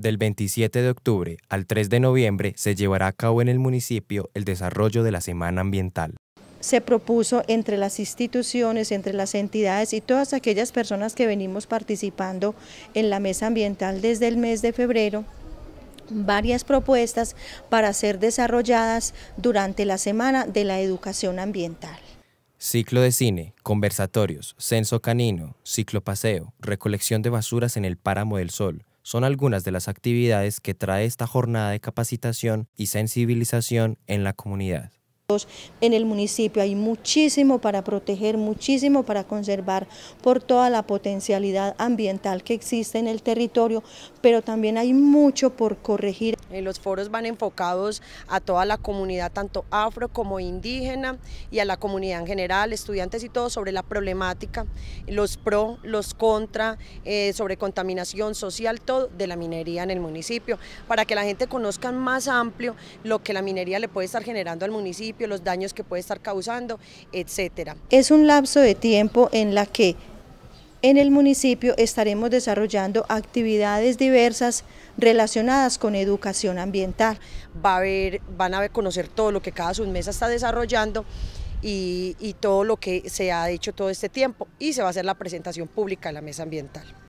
Del 27 de octubre al 3 de noviembre se llevará a cabo en el municipio el desarrollo de la Semana Ambiental se propuso entre las instituciones, entre las entidades y todas aquellas personas que venimos participando en la mesa ambiental desde el mes de febrero varias propuestas para ser desarrolladas durante la Semana de la Educación Ambiental. Ciclo de cine, conversatorios, censo canino, ciclo paseo, recolección de basuras en el páramo del sol, son algunas de las actividades que trae esta jornada de capacitación y sensibilización en la comunidad en el municipio. Hay muchísimo para proteger, muchísimo para conservar por toda la potencialidad ambiental que existe en el territorio, pero también hay mucho por corregir. Eh, los foros van enfocados a toda la comunidad, tanto afro como indígena y a la comunidad en general, estudiantes y todos sobre la problemática, los pro, los contra, eh, sobre contaminación social, todo de la minería en el municipio, para que la gente conozca más amplio lo que la minería le puede estar generando al municipio los daños que puede estar causando, etcétera. Es un lapso de tiempo en la que en el municipio estaremos desarrollando actividades diversas relacionadas con educación ambiental. a van a conocer todo lo que cada submesa está desarrollando y, y todo lo que se ha hecho todo este tiempo y se va a hacer la presentación pública de la mesa ambiental.